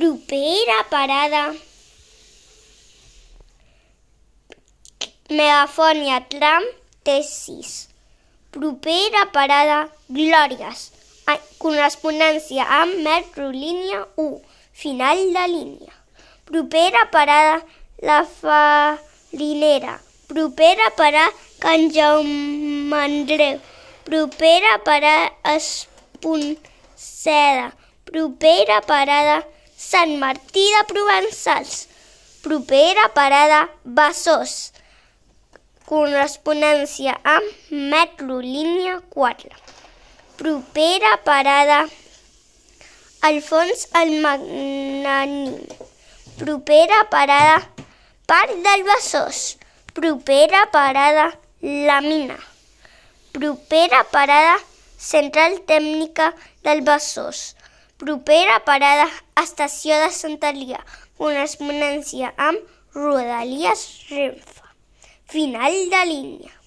propera parada. Megafònia tram T6. Propera parada Glòries. Correspondència amb metrolínia 1. Final de línia. Propera parada La Farinera. Propera parada Can Jaume Andreu. Propera parada Esponceda. Propera parada Sant Martí de Provençals. Propera parada, Besòs. Correspondència amb metro línia 4. Propera parada, Alfons el Magnanim. Propera parada, Parc del Besòs. Propera parada, La Mina. Propera parada, Central Tècnica del Besòs. Propera parada, estació de Santalia, correspondència amb Rodalies Renfe. Final de línia.